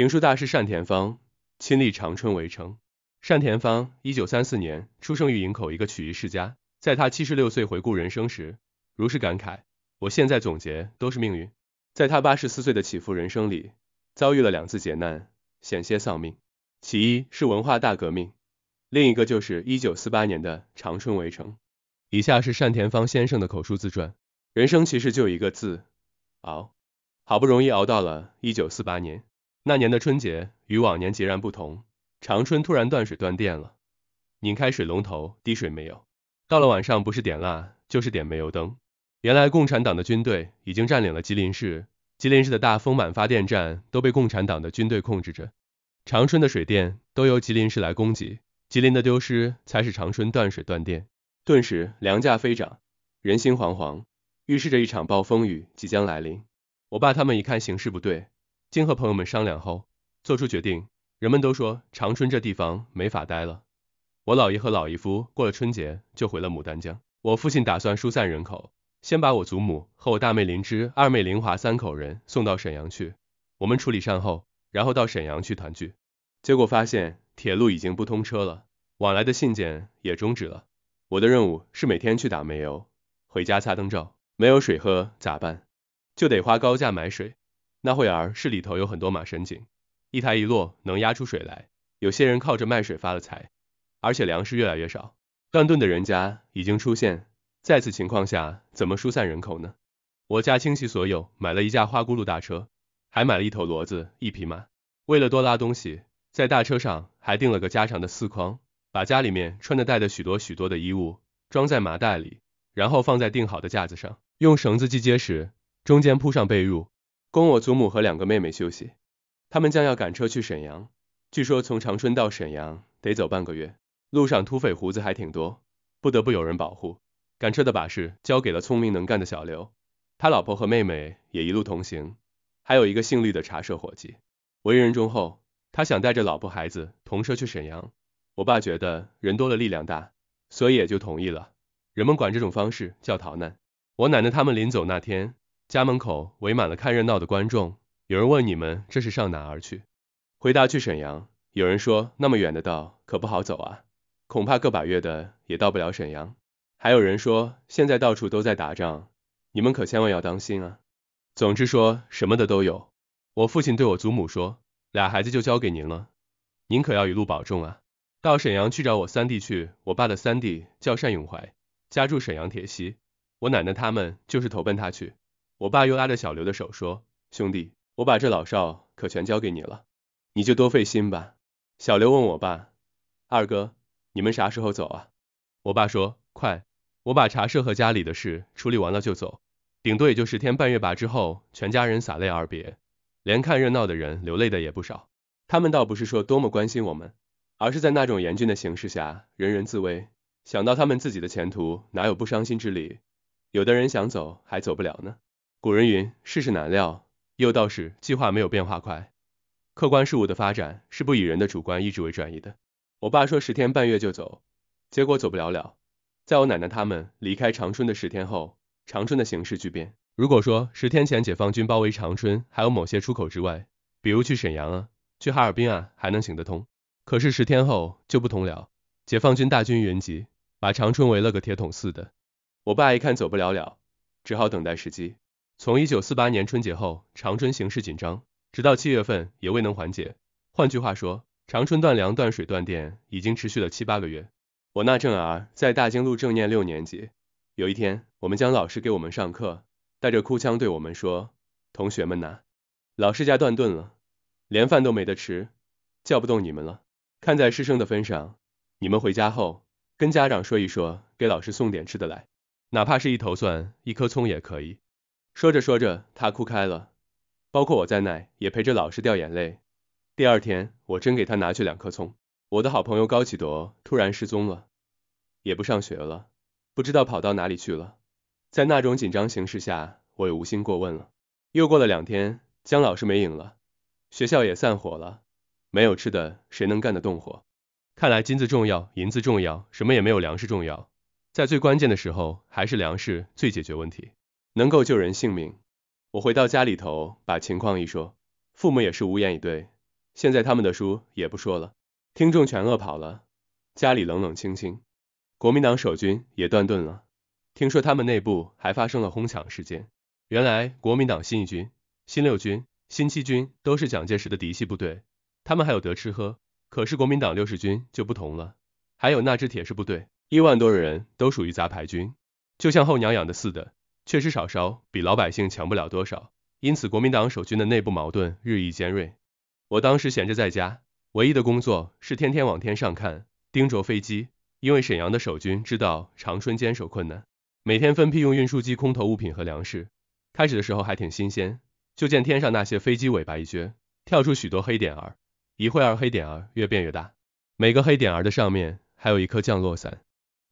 评书大师单田芳亲历长春围城。单田芳一九三四年出生于营口一个曲艺世家。在他七十六岁回顾人生时，如是感慨：“我现在总结都是命运。”在他八十四岁的起伏人生里，遭遇了两次劫难，险些丧命。其一是文化大革命，另一个就是一九四八年的长春围城。以下是单田芳先生的口述自传：人生其实就一个字熬，好不容易熬到了一九四八年。那年的春节与往年截然不同，长春突然断水断电了，拧开水龙头滴水没有。到了晚上，不是点蜡，就是点煤油灯。原来共产党的军队已经占领了吉林市，吉林市的大丰满发电站都被共产党的军队控制着，长春的水电都由吉林市来供给。吉林的丢失，才使长春断水断电。顿时，粮价飞涨，人心惶惶，预示着一场暴风雨即将来临。我爸他们一看形势不对。经和朋友们商量后，做出决定。人们都说长春这地方没法待了。我老爷和老姨夫过了春节就回了牡丹江。我父亲打算疏散人口，先把我祖母和我大妹林芝、二妹林华三口人送到沈阳去。我们处理善后，然后到沈阳去团聚。结果发现铁路已经不通车了，往来的信件也终止了。我的任务是每天去打煤油，回家擦灯罩。没有水喝咋办？就得花高价买水。那会儿市里头有很多马神井，一抬一落能压出水来，有些人靠着卖水发了财，而且粮食越来越少，断顿的人家已经出现。在此情况下，怎么疏散人口呢？我家倾其所有，买了一架花轱辘大车，还买了一头骡子、一匹马。为了多拉东西，在大车上还订了个加长的四筐，把家里面穿的、带的许多许多的衣物装在麻袋里，然后放在订好的架子上，用绳子系结实，中间铺上被褥。供我祖母和两个妹妹休息，他们将要赶车去沈阳，据说从长春到沈阳得走半个月，路上土匪胡子还挺多，不得不有人保护。赶车的把式交给了聪明能干的小刘，他老婆和妹妹也一路同行，还有一个姓绿的茶社伙计，为人忠厚，他想带着老婆孩子同车去沈阳，我爸觉得人多了力量大，所以也就同意了。人们管这种方式叫逃难。我奶奶他们临走那天。家门口围满了看热闹的观众，有人问你们这是上哪儿去？回答去沈阳。有人说那么远的道可不好走啊，恐怕个把月的也到不了沈阳。还有人说现在到处都在打仗，你们可千万要当心啊。总之说什么的都有。我父亲对我祖母说，俩孩子就交给您了，您可要一路保重啊。到沈阳去找我三弟去，我爸的三弟叫单永怀，家住沈阳铁西，我奶奶他们就是投奔他去。我爸又拉着小刘的手说：“兄弟，我把这老少可全交给你了，你就多费心吧。”小刘问我爸：“二哥，你们啥时候走啊？”我爸说：“快，我把茶社和家里的事处理完了就走，顶多也就十天半月吧。”之后，全家人洒泪而别，连看热闹的人流泪的也不少。他们倒不是说多么关心我们，而是在那种严峻的形势下，人人自危，想到他们自己的前途，哪有不伤心之理？有的人想走还走不了呢。古人云：“世事难料。”又道是：“计划没有变化快。”客观事物的发展是不以人的主观意志为转移的。我爸说十天半月就走，结果走不了了。在我奶奶他们离开长春的十天后，长春的形势巨变。如果说十天前解放军包围长春，还有某些出口之外，比如去沈阳啊、去哈尔滨啊，还能行得通。可是十天后就不同了，解放军大军云集，把长春围了个铁桶似的。我爸一看走不了了，只好等待时机。从一九四八年春节后，长春形势紧张，直到七月份也未能缓解。换句话说，长春断粮、断水、断电已经持续了七八个月。我那正儿在大经路正念六年级，有一天，我们将老师给我们上课，带着哭腔对我们说：“同学们呐，老师家断顿了，连饭都没得吃，叫不动你们了。看在师生的份上，你们回家后跟家长说一说，给老师送点吃的来，哪怕是一头蒜、一颗葱也可以。”说着说着，他哭开了，包括我在内，也陪着老师掉眼泪。第二天，我真给他拿去两颗葱。我的好朋友高启铎突然失踪了，也不上学了，不知道跑到哪里去了。在那种紧张形势下，我也无心过问了。又过了两天，姜老师没影了，学校也散伙了，没有吃的，谁能干得动活？看来金子重要，银子重要，什么也没有粮食重要。在最关键的时候，还是粮食最解决问题。能够救人性命，我回到家里头把情况一说，父母也是无言以对。现在他们的书也不说了，听众全饿跑了，家里冷冷清清。国民党守军也断顿了，听说他们内部还发生了哄抢事件。原来国民党新一军、新六军、新七军都是蒋介石的嫡系部队，他们还有得吃喝。可是国民党六十军就不同了，还有那支铁氏部队，一万多人都属于杂牌军，就像后娘养的似的。确实少少，比老百姓强不了多少。因此，国民党守军的内部矛盾日益尖锐。我当时闲着在家，唯一的工作是天天往天上看，盯着飞机。因为沈阳的守军知道长春坚守困难，每天分批用运输机空投物品和粮食。开始的时候还挺新鲜，就见天上那些飞机尾巴一撅，跳出许多黑点儿。一会儿黑点儿越变越大，每个黑点儿的上面还有一颗降落伞。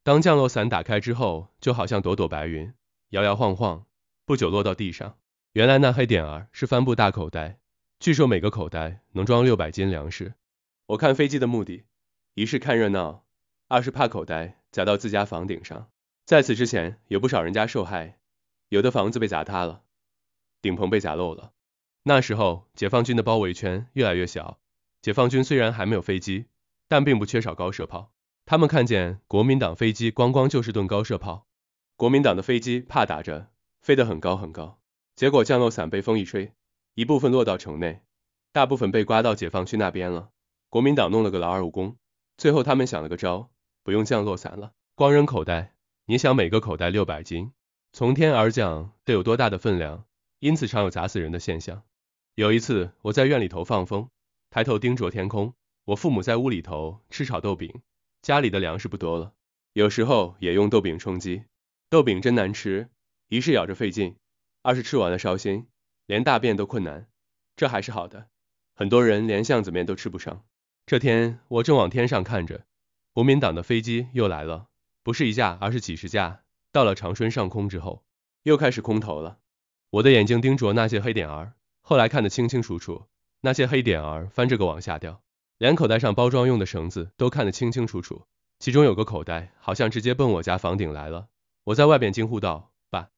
当降落伞打开之后，就好像朵朵白云。摇摇晃晃，不久落到地上。原来那黑点儿是帆布大口袋，据说每个口袋能装六百斤粮食。我看飞机的目的，一是看热闹，二是怕口袋砸到自家房顶上。在此之前，有不少人家受害，有的房子被砸塌了，顶棚被砸漏了。那时候，解放军的包围圈越来越小，解放军虽然还没有飞机，但并不缺少高射炮。他们看见国民党飞机，光光就是顿高射炮。国民党的飞机怕打着，飞得很高很高，结果降落伞被风一吹，一部分落到城内，大部分被刮到解放区那边了。国民党弄了个劳二无功，最后他们想了个招，不用降落伞了，光扔口袋。你想每个口袋六百斤，从天而降得有多大的分量？因此常有砸死人的现象。有一次我在院里头放风，抬头盯着天空，我父母在屋里头吃炒豆饼，家里的粮食不多了，有时候也用豆饼充饥。豆饼真难吃，一是咬着费劲，二是吃完了烧心，连大便都困难。这还是好的，很多人连巷子面都吃不上。这天我正往天上看着，国民党的飞机又来了，不是一架，而是几十架。到了长春上空之后，又开始空投了。我的眼睛盯着那些黑点儿，后来看得清清楚楚，那些黑点儿翻着个往下掉，连口袋上包装用的绳子都看得清清楚楚。其中有个口袋，好像直接奔我家房顶来了。我在外边惊呼道：“爸，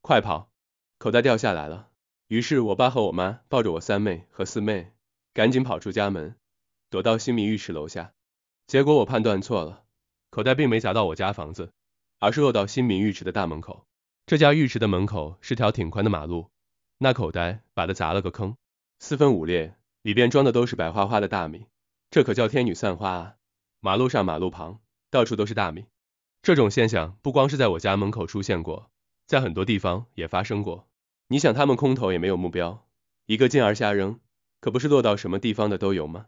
快跑！口袋掉下来了。”于是我爸和我妈抱着我三妹和四妹，赶紧跑出家门，躲到新民浴池楼下。结果我判断错了，口袋并没砸到我家房子，而是落到新民浴池的大门口。这家浴池的门口是条挺宽的马路，那口袋把它砸了个坑，四分五裂，里边装的都是白花花的大米，这可叫天女散花啊！马路上、马路旁，到处都是大米。这种现象不光是在我家门口出现过，在很多地方也发生过。你想，他们空投也没有目标，一个劲儿瞎扔，可不是落到什么地方的都有吗？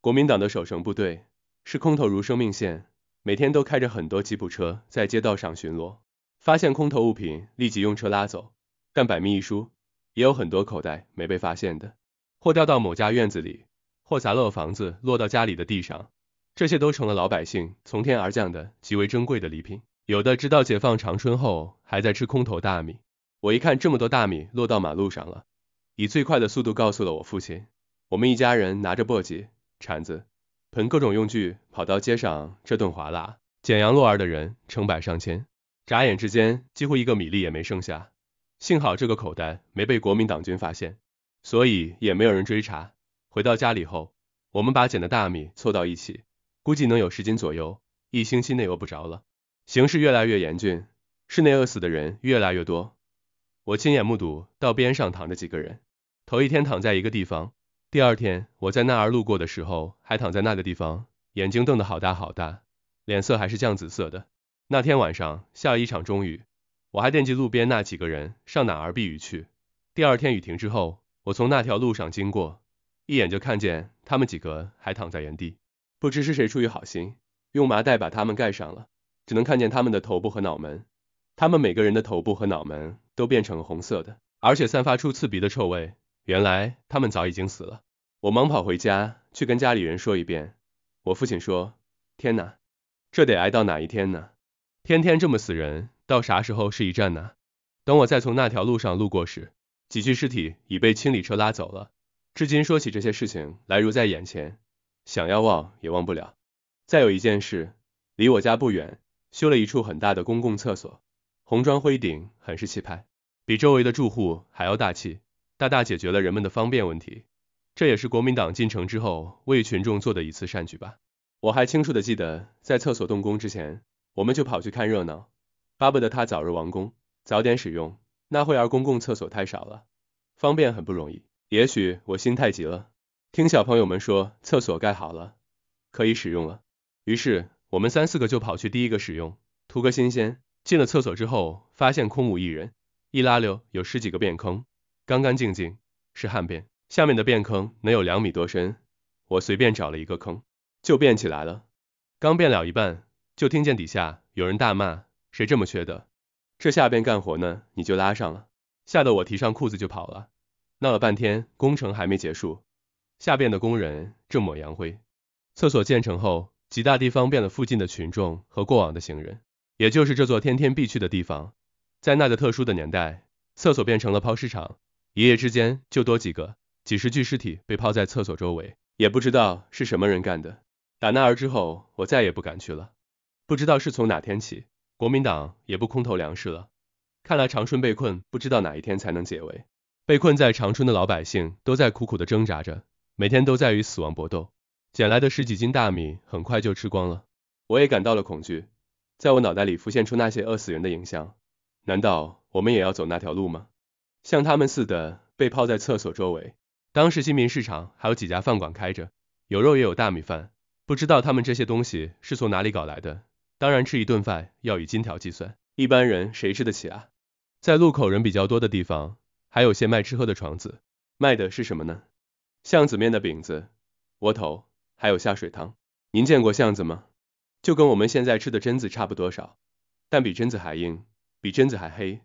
国民党的守城部队是空投如生命线，每天都开着很多吉普车在街道上巡逻，发现空投物品立即用车拉走。但百密一疏，也有很多口袋没被发现的，或掉到某家院子里，或砸落房子，落到家里的地上。这些都成了老百姓从天而降的极为珍贵的礼品。有的直到解放长春后，还在吃空头大米。我一看这么多大米落到马路上了，以最快的速度告诉了我父亲。我们一家人拿着簸箕、铲子、盆各种用具，跑到街上，这顿划拉，捡阳落儿的人成百上千，眨眼之间，几乎一个米粒也没剩下。幸好这个口袋没被国民党军发现，所以也没有人追查。回到家里后，我们把捡的大米凑到一起。估计能有十斤左右，一星期内饿不着了。形势越来越严峻，室内饿死的人越来越多。我亲眼目睹，到边上躺着几个人，头一天躺在一个地方，第二天我在那儿路过的时候，还躺在那个地方，眼睛瞪得好大好大，脸色还是酱紫色的。那天晚上下了一场中雨，我还惦记路边那几个人上哪儿避雨去。第二天雨停之后，我从那条路上经过，一眼就看见他们几个还躺在原地。不知是谁出于好心，用麻袋把他们盖上了，只能看见他们的头部和脑门。他们每个人的头部和脑门都变成了红色的，而且散发出刺鼻的臭味。原来他们早已经死了。我忙跑回家去跟家里人说一遍。我父亲说：“天哪，这得挨到哪一天呢？天天这么死人，到啥时候是一站呢？”等我再从那条路上路过时，几具尸体已被清理车拉走了。至今说起这些事情来，如在眼前。想要忘也忘不了。再有一件事，离我家不远，修了一处很大的公共厕所，红砖灰顶，很是气派，比周围的住户还要大气，大大解决了人们的方便问题。这也是国民党进城之后为群众做的一次善举吧。我还清楚的记得，在厕所动工之前，我们就跑去看热闹，巴不得它早日完工，早点使用。那会儿公共厕所太少了，方便很不容易。也许我心太急了。听小朋友们说厕所盖好了，可以使用了，于是我们三四个就跑去第一个使用，图个新鲜。进了厕所之后，发现空无一人，一拉溜有十几个便坑，干干净净，是旱便。下面的便坑能有两米多深，我随便找了一个坑就便起来了。刚便了一半，就听见底下有人大骂：“谁这么缺德？这下边干活呢，你就拉上了！”吓得我提上裤子就跑了。闹了半天，工程还没结束。下边的工人正抹洋灰。厕所建成后，极大地方便了附近的群众和过往的行人，也就是这座天天必去的地方。在那个特殊的年代，厕所变成了抛尸场，一夜之间就多几个、几十具尸体被抛在厕所周围，也不知道是什么人干的。打那儿之后，我再也不敢去了。不知道是从哪天起，国民党也不空投粮食了。看来长春被困，不知道哪一天才能解围。被困在长春的老百姓都在苦苦的挣扎着。每天都在与死亡搏斗，捡来的十几斤大米很快就吃光了。我也感到了恐惧，在我脑袋里浮现出那些饿死人的影像。难道我们也要走那条路吗？像他们似的被泡在厕所周围。当时新民市场还有几家饭馆开着，有肉也有大米饭。不知道他们这些东西是从哪里搞来的。当然吃一顿饭要以金条计算，一般人谁吃得起啊？在路口人比较多的地方，还有些卖吃喝的床子，卖的是什么呢？巷子面的饼子、窝头，还有下水汤。您见过巷子吗？就跟我们现在吃的榛子差不多少，但比榛子还硬，比榛子还黑。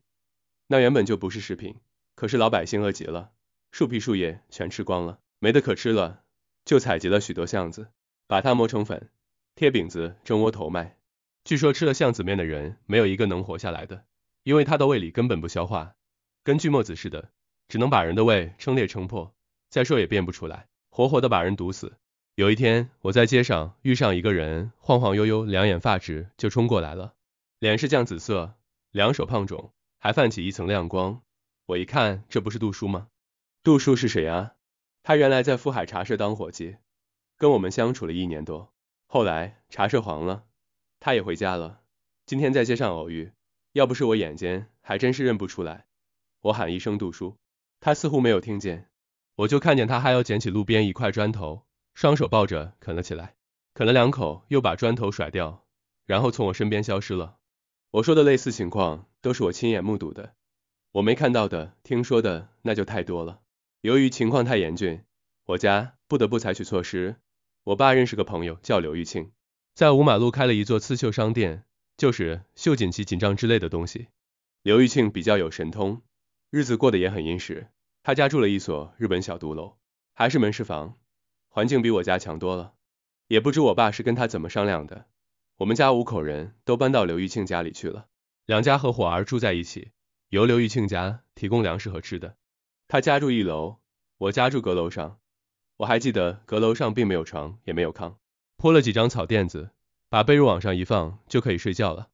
那原本就不是食品，可是老百姓饿极了，树皮树叶全吃光了，没得可吃了，就采集了许多巷子，把它磨成粉，贴饼子、蒸窝头卖。据说吃了巷子面的人，没有一个能活下来的，因为他的胃里根本不消化，跟锯末子似的，只能把人的胃撑裂、撑破。再说也变不出来，活活的把人毒死。有一天，我在街上遇上一个人，晃晃悠悠，两眼发直，就冲过来了，脸是酱紫色，两手胖肿，还泛起一层亮光。我一看，这不是杜叔吗？杜叔是谁啊？他原来在富海茶社当伙计，跟我们相处了一年多。后来茶社黄了，他也回家了。今天在街上偶遇，要不是我眼尖，还真是认不出来。我喊一声杜叔，他似乎没有听见。我就看见他还要捡起路边一块砖头，双手抱着啃了起来，啃了两口又把砖头甩掉，然后从我身边消失了。我说的类似情况都是我亲眼目睹的，我没看到的、听说的那就太多了。由于情况太严峻，我家不得不采取措施。我爸认识个朋友叫刘玉庆，在五马路开了一座刺绣商店，就是绣锦旗、锦章之类的东西。刘玉庆比较有神通，日子过得也很殷实。他家住了一所日本小独楼，还是门市房，环境比我家强多了。也不知我爸是跟他怎么商量的，我们家五口人都搬到刘玉庆家里去了，两家合伙住在一起，由刘玉庆家提供粮食和吃的。他家住一楼，我家住阁楼上。我还记得阁楼上并没有床，也没有炕，铺了几张草垫子，把被褥往上一放就可以睡觉了。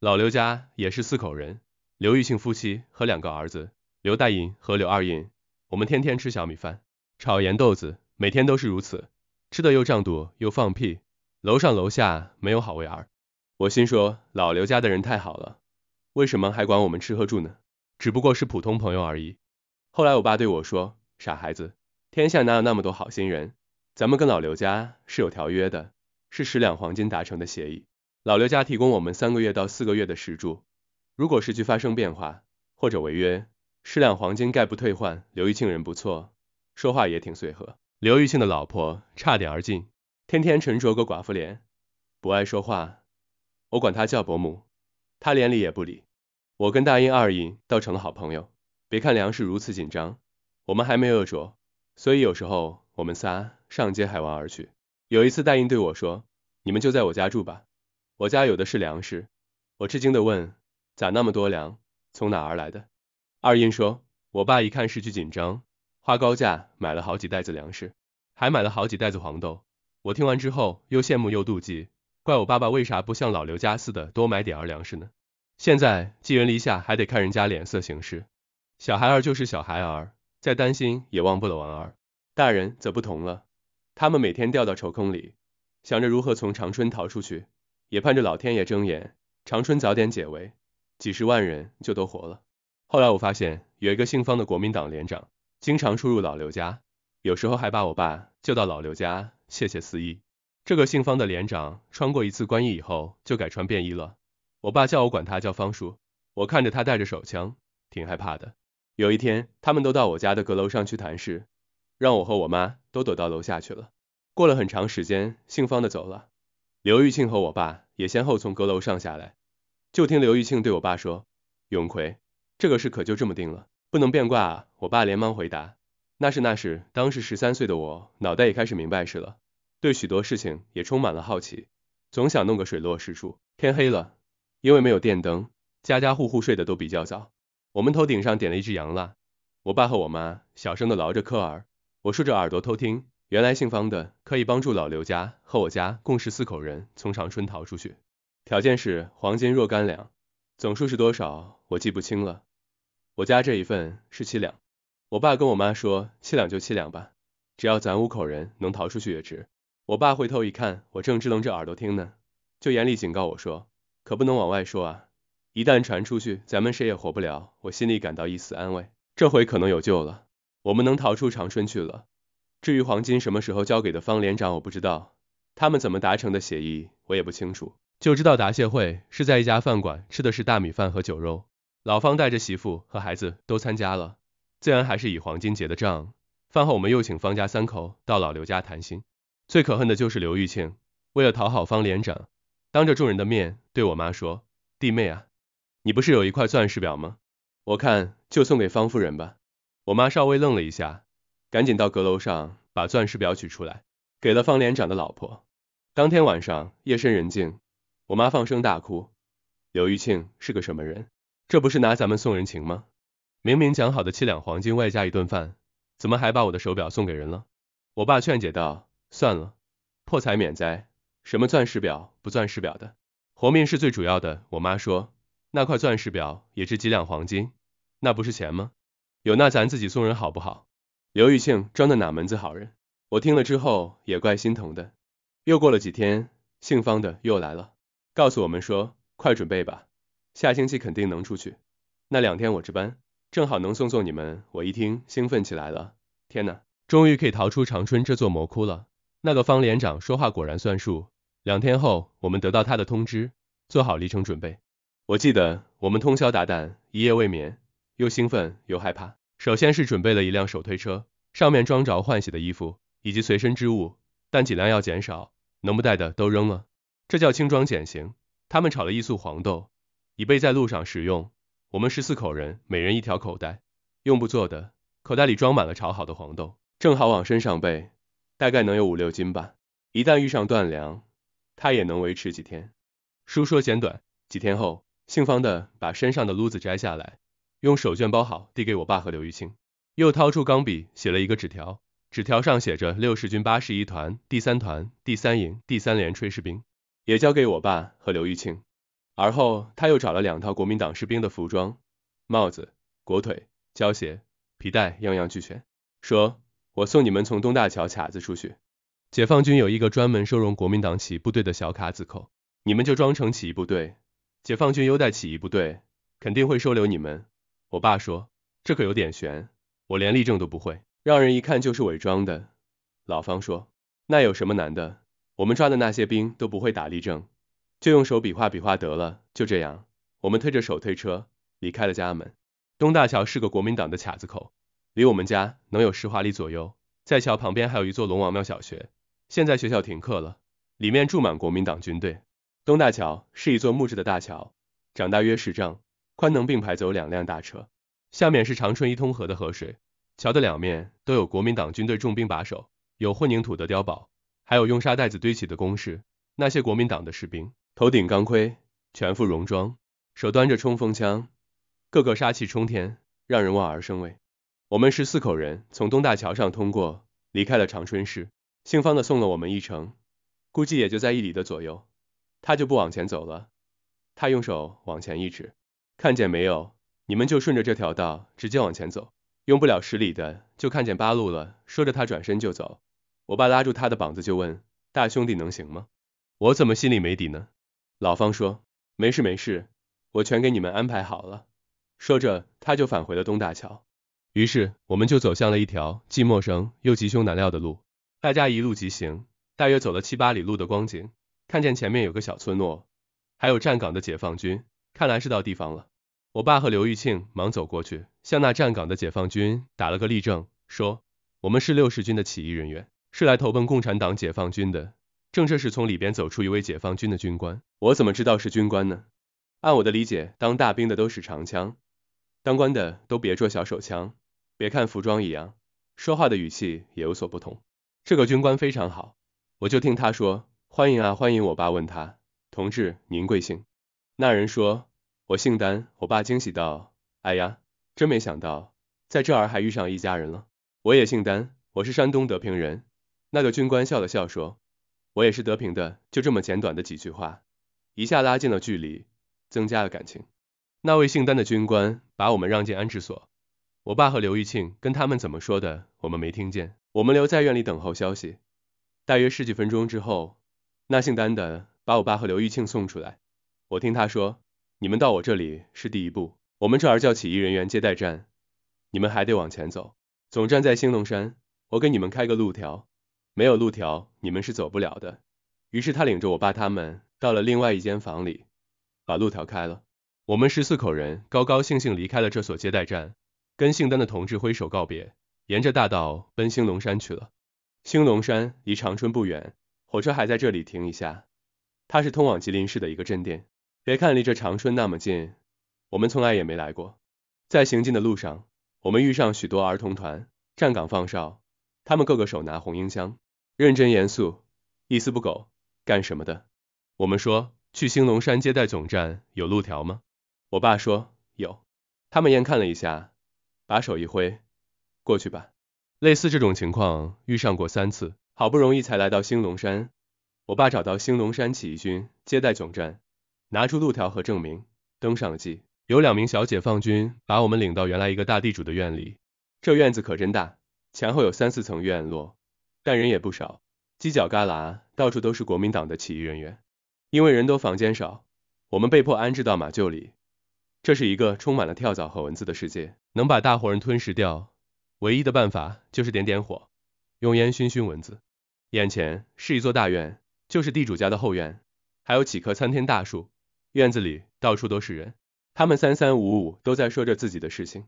老刘家也是四口人，刘玉庆夫妻和两个儿子。刘大银和刘二银，我们天天吃小米饭，炒盐豆子，每天都是如此，吃的又胀肚又放屁，楼上楼下没有好味儿。我心说老刘家的人太好了，为什么还管我们吃喝住呢？只不过是普通朋友而已。后来我爸对我说，傻孩子，天下哪有那么多好心人？咱们跟老刘家是有条约的，是十两黄金达成的协议，老刘家提供我们三个月到四个月的食住，如果时局发生变化或者违约。十两黄金概不退换。刘玉庆人不错，说话也挺随和。刘玉庆的老婆差点而尽，天天沉着个寡妇脸，不爱说话。我管她叫伯母，她连理也不理。我跟大英、二英倒成了好朋友。别看粮食如此紧张，我们还没饿着，所以有时候我们仨上街还玩儿去。有一次大英对我说：“你们就在我家住吧，我家有的是粮食。”我吃惊的问：“咋那么多粮？从哪儿来的？”二英说，我爸一看时局紧张，花高价买了好几袋子粮食，还买了好几袋子黄豆。我听完之后又羡慕又妒忌，怪我爸爸为啥不像老刘家似的多买点儿粮食呢？现在寄人篱下，还得看人家脸色行事。小孩儿就是小孩儿，再担心也忘不了玩儿。大人则不同了，他们每天掉到愁坑里，想着如何从长春逃出去，也盼着老天爷睁眼，长春早点解围，几十万人就都活了。后来我发现有一个姓方的国民党连长经常出入老刘家，有时候还把我爸叫到老刘家谢谢私谊。这个姓方的连长穿过一次官衣以后就改穿便衣了。我爸叫我管他叫方叔，我看着他带着手枪，挺害怕的。有一天他们都到我家的阁楼上去谈事，让我和我妈都躲到楼下去了。过了很长时间，姓方的走了，刘玉庆和我爸也先后从阁楼上下来，就听刘玉庆对我爸说：“永奎。”这个事可就这么定了，不能变卦啊！我爸连忙回答。那是那是，当时十三岁的我，脑袋也开始明白事了，对许多事情也充满了好奇，总想弄个水落石出。天黑了，因为没有电灯，家家户户睡得都比较早。我们头顶上点了一支洋蜡，我爸和我妈小声的唠着嗑儿，我竖着耳朵偷听。原来姓方的可以帮助老刘家和我家共十四口人从长春逃出去，条件是黄金若干两，总数是多少我记不清了。我家这一份是七两，我爸跟我妈说七两就七两吧，只要咱五口人能逃出去也值。我爸回头一看，我正支棱着耳朵听呢，就严厉警告我说，可不能往外说啊，一旦传出去，咱们谁也活不了。我心里感到一丝安慰，这回可能有救了，我们能逃出长春去了。至于黄金什么时候交给的方连长，我不知道，他们怎么达成的协议，我也不清楚，就知道答谢会是在一家饭馆，吃的是大米饭和酒肉。老方带着媳妇和孩子都参加了，自然还是以黄金结的账。饭后，我们又请方家三口到老刘家谈心。最可恨的就是刘玉庆，为了讨好方连长，当着众人的面对我妈说：“弟妹啊，你不是有一块钻石表吗？我看就送给方夫人吧。”我妈稍微愣了一下，赶紧到阁楼上把钻石表取出来，给了方连长的老婆。当天晚上，夜深人静，我妈放声大哭。刘玉庆是个什么人？这不是拿咱们送人情吗？明明讲好的七两黄金外加一顿饭，怎么还把我的手表送给人了？我爸劝解道：“算了，破财免灾，什么钻石表不钻石表的，活命是最主要的。”我妈说：“那块钻石表也值几两黄金，那不是钱吗？有那咱自己送人好不好？”刘玉庆装的哪门子好人？我听了之后也怪心疼的。又过了几天，姓方的又来了，告诉我们说：“快准备吧。”下星期肯定能出去，那两天我值班，正好能送送你们。我一听，兴奋起来了。天哪，终于可以逃出长春这座魔窟了。那个方连长说话果然算数，两天后我们得到他的通知，做好离城准备。我记得我们通宵达旦，一夜未眠，又兴奋又害怕。首先是准备了一辆手推车，上面装着换洗的衣服以及随身之物，但尽量要减少，能不带的都扔了，这叫轻装简行。他们炒了一素黄豆。以备在路上使用。我们十四口人，每人一条口袋，用不做的，口袋里装满了炒好的黄豆，正好往身上背，大概能有五六斤吧。一旦遇上断粮，它也能维持几天。书说简短。几天后，姓方的把身上的撸子摘下来，用手绢包好，递给我爸和刘玉清，又掏出钢笔写了一个纸条，纸条上写着“六十军八十一团第三团第三营第三连炊事兵”，也交给我爸和刘玉清。而后，他又找了两套国民党士兵的服装、帽子、裹腿、胶鞋、皮带，样样俱全。说：“我送你们从东大桥卡子出去，解放军有一个专门收容国民党起义部队的小卡子口，你们就装成起义部队，解放军优待起义部队，肯定会收留你们。”我爸说：“这可有点悬，我连立正都不会，让人一看就是伪装的。”老方说：“那有什么难的？我们抓的那些兵都不会打立正。”就用手比划比划得了，就这样，我们推着手推车离开了家门。东大桥是个国民党的卡子口，离我们家能有十华里左右。在桥旁边还有一座龙王庙小学，现在学校停课了，里面住满国民党军队。东大桥是一座木质的大桥，长大约十丈，宽能并排走两辆大车。下面是长春一通河的河水，桥的两面都有国民党军队重兵把守，有混凝土的碉堡，还有用沙袋子堆起的工事。那些国民党的士兵。头顶钢盔，全副戎装，手端着冲锋枪，个个杀气冲天，让人望而生畏。我们是四口人，从东大桥上通过，离开了长春市。姓方的送了我们一程，估计也就在一里的左右，他就不往前走了。他用手往前一指，看见没有？你们就顺着这条道直接往前走，用不了十里，的就看见八路了。说着，他转身就走。我爸拉住他的膀子就问：“大兄弟能行吗？”我怎么心里没底呢？老方说：“没事没事，我全给你们安排好了。”说着，他就返回了东大桥。于是，我们就走向了一条既陌生又吉凶难料的路。大家一路疾行，大约走了七八里路的光景，看见前面有个小村落，还有站岗的解放军，看来是到地方了。我爸和刘玉庆忙走过去，向那站岗的解放军打了个立正，说：“我们是六十军的起义人员，是来投奔共产党解放军的。”正这时，从里边走出一位解放军的军官，我怎么知道是军官呢？按我的理解，当大兵的都是长枪，当官的都别着小手枪。别看服装一样，说话的语气也有所不同。这个军官非常好，我就听他说欢迎啊欢迎。我爸问他，同志您贵姓？那人说，我姓丹。我爸惊喜道，哎呀，真没想到，在这儿还遇上一家人了。我也姓丹，我是山东德平人。那个军官笑了笑说。我也是德平的，就这么简短的几句话，一下拉近了距离，增加了感情。那位姓丹的军官把我们让进安置所，我爸和刘玉庆跟他们怎么说的，我们没听见。我们留在院里等候消息，大约十几分钟之后，那姓丹的把我爸和刘玉庆送出来。我听他说，你们到我这里是第一步，我们这儿叫起义人员接待站，你们还得往前走，总站在兴隆山，我给你们开个路条。没有路条，你们是走不了的。于是他领着我爸他们到了另外一间房里，把路条开了。我们十四口人高高兴兴离开了这所接待站，跟姓丹的同志挥手告别，沿着大道奔兴隆山去了。兴隆山离长春不远，火车还在这里停一下。它是通往吉林市的一个镇店。别看离这长春那么近，我们从来也没来过。在行进的路上，我们遇上许多儿童团站岗放哨。他们个个手拿红缨枪，认真严肃，一丝不苟，干什么的？我们说去兴隆山接待总站有路条吗？我爸说有，他们验看了一下，把手一挥，过去吧。类似这种情况遇上过三次，好不容易才来到兴隆山。我爸找到兴隆山起义军接待总站，拿出路条和证明，登上了记。有两名小解放军把我们领到原来一个大地主的院里，这院子可真大。前后有三四层院落，但人也不少，犄角旮旯到处都是国民党的起义人员。因为人多房间少，我们被迫安置到马厩里。这是一个充满了跳蚤和蚊子的世界，能把大活人吞噬掉。唯一的办法就是点点火，用烟熏熏蚊子。眼前是一座大院，就是地主家的后院，还有几棵参天大树。院子里到处都是人，他们三三五五都在说着自己的事情。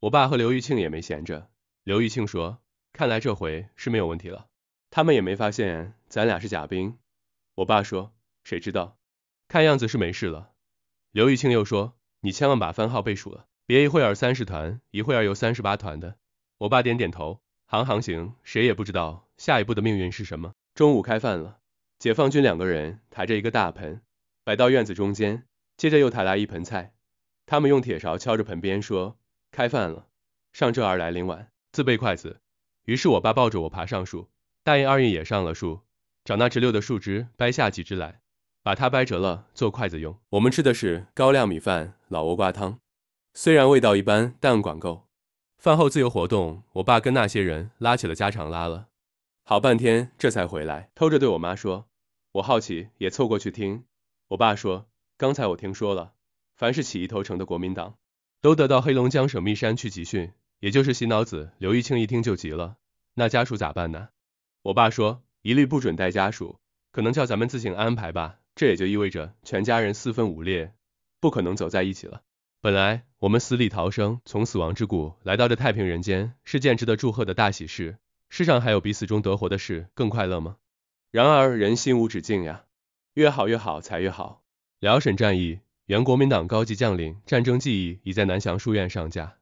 我爸和刘玉庆也没闲着。刘玉庆说：“看来这回是没有问题了，他们也没发现咱俩是假兵。”我爸说：“谁知道？看样子是没事了。”刘玉庆又说：“你千万把番号背熟了，别一会儿三十团，一会儿又三十八团的。”我爸点点头：“行行行，谁也不知道下一步的命运是什么。”中午开饭了，解放军两个人抬着一个大盆，摆到院子中间，接着又抬来一盆菜，他们用铁勺敲着盆边说：“开饭了，上这儿来领碗。”自备筷子，于是我爸抱着我爬上树，大爷二运也上了树，找那直溜的树枝掰下几枝来，把它掰折了做筷子用。我们吃的是高粱米饭、老窝瓜汤，虽然味道一般，但管够。饭后自由活动，我爸跟那些人拉起了家常，拉了好半天这才回来，偷着对我妈说。我好奇，也凑过去听。我爸说，刚才我听说了，凡是起义投诚的国民党，都得到黑龙江省密山去集训。也就是洗脑子。刘玉清一听就急了，那家属咋办呢？我爸说，一律不准带家属，可能叫咱们自行安排吧。这也就意味着全家人四分五裂，不可能走在一起了。本来我们死里逃生，从死亡之谷来到这太平人间，是件值得祝贺的大喜事。世上还有比死中得活的事更快乐吗？然而人心无止境呀，越好越好才越好。辽沈战役，原国民党高级将领战争记忆已在南翔书院上架。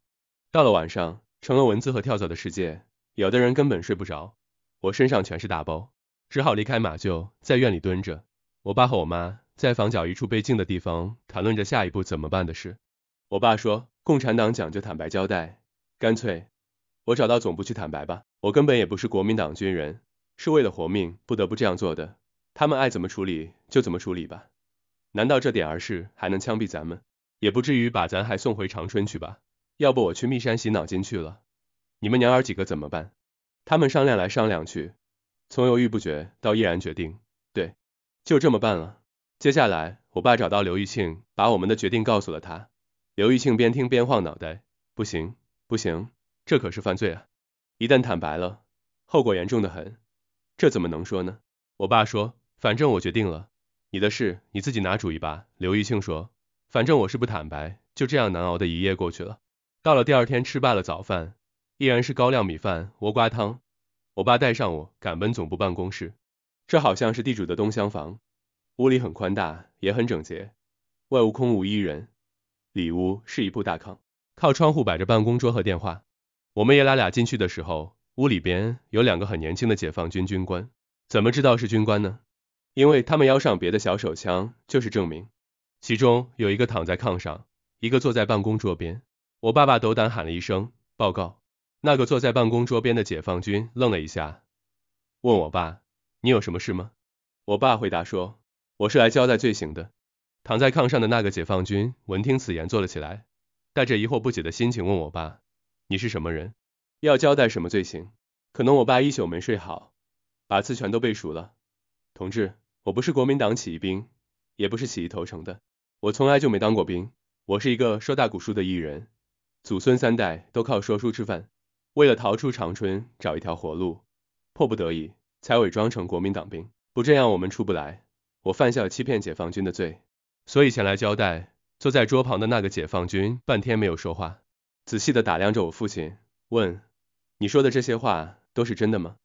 到了晚上，成了蚊子和跳蚤的世界，有的人根本睡不着。我身上全是大包，只好离开马厩，在院里蹲着。我爸和我妈在房角一处被静的地方，谈论着下一步怎么办的事。我爸说，共产党讲究坦白交代，干脆我找到总部去坦白吧。我根本也不是国民党军人，是为了活命不得不这样做的。他们爱怎么处理就怎么处理吧。难道这点儿事还能枪毙咱们？也不至于把咱还送回长春去吧？要不我去密山洗脑筋去了，你们娘儿几个怎么办？他们商量来商量去，从犹豫不决到毅然决定，对，就这么办了。接下来，我爸找到刘玉庆，把我们的决定告诉了他。刘玉庆边听边晃脑袋，不行不行，这可是犯罪啊！一旦坦白了，后果严重的很，这怎么能说呢？我爸说，反正我决定了，你的事你自己拿主意吧。刘玉庆说，反正我是不坦白，就这样难熬的一夜过去了。到了第二天，吃罢了早饭，依然是高粱米饭、倭瓜汤。我爸带上我，赶奔总部办公室。这好像是地主的东厢房，屋里很宽大，也很整洁。外屋空无一人，里屋是一部大炕，靠窗户摆着办公桌和电话。我们爷俩俩进去的时候，屋里边有两个很年轻的解放军军官。怎么知道是军官呢？因为他们腰上别的小手枪，就是证明。其中有一个躺在炕上，一个坐在办公桌边。我爸爸斗胆喊了一声：“报告！”那个坐在办公桌边的解放军愣了一下，问我爸：“你有什么事吗？”我爸回答说：“我是来交代罪行的。”躺在炕上的那个解放军闻听此言，坐了起来，带着疑惑不解的心情问我爸：“你是什么人？要交代什么罪行？”可能我爸一宿没睡好，把字全都背熟了。同志，我不是国民党起义兵，也不是起义投诚的，我从来就没当过兵，我是一个说大鼓书的艺人。祖孙三代都靠说书吃饭，为了逃出长春找一条活路，迫不得已才伪装成国民党兵，不这样我们出不来。我犯下欺骗解放军的罪，所以前来交代。坐在桌旁的那个解放军半天没有说话，仔细地打量着我父亲，问：“你说的这些话都是真的吗？”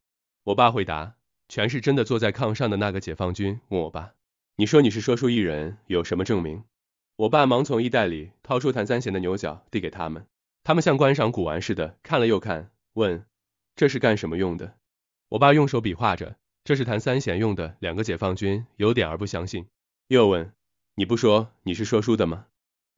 我爸回答：“全是真的。”坐在炕上的那个解放军问我爸：“你说你是说书艺人，有什么证明？”我爸忙从衣袋里掏出谭三贤的牛角递给他们。他们像观赏古玩似的看了又看，问：“这是干什么用的？”我爸用手比划着：“这是弹三弦用的。”两个解放军有点儿不相信，又问：“你不说你是说书的吗？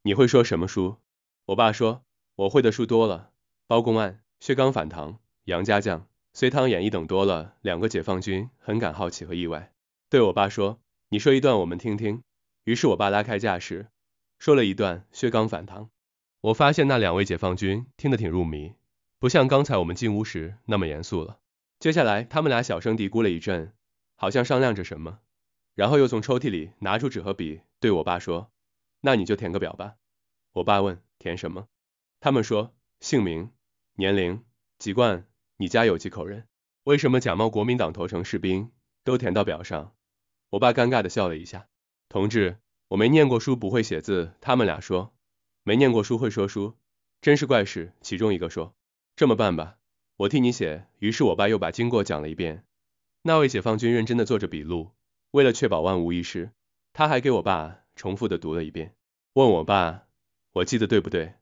你会说什么书？”我爸说：“我会的书多了，《包公案》、《薛刚反唐》、《杨家将》、《隋唐演义》等多了。”两个解放军很感好奇和意外，对我爸说：“你说一段我们听听。”于是我爸拉开架势，说了一段《薛刚反唐》。我发现那两位解放军听得挺入迷，不像刚才我们进屋时那么严肃了。接下来，他们俩小声嘀咕了一阵，好像商量着什么，然后又从抽屉里拿出纸和笔，对我爸说：“那你就填个表吧。”我爸问：“填什么？”他们说：“姓名、年龄、籍贯，你家有几口人，为什么假冒国民党投诚士兵，都填到表上。”我爸尴尬地笑了一下：“同志，我没念过书，不会写字。”他们俩说。没念过书会说书，真是怪事。其中一个说：“这么办吧，我替你写。”于是我爸又把经过讲了一遍。那位解放军认真的做着笔录，为了确保万无一失，他还给我爸重复的读了一遍，问我爸：“我记得对不对？”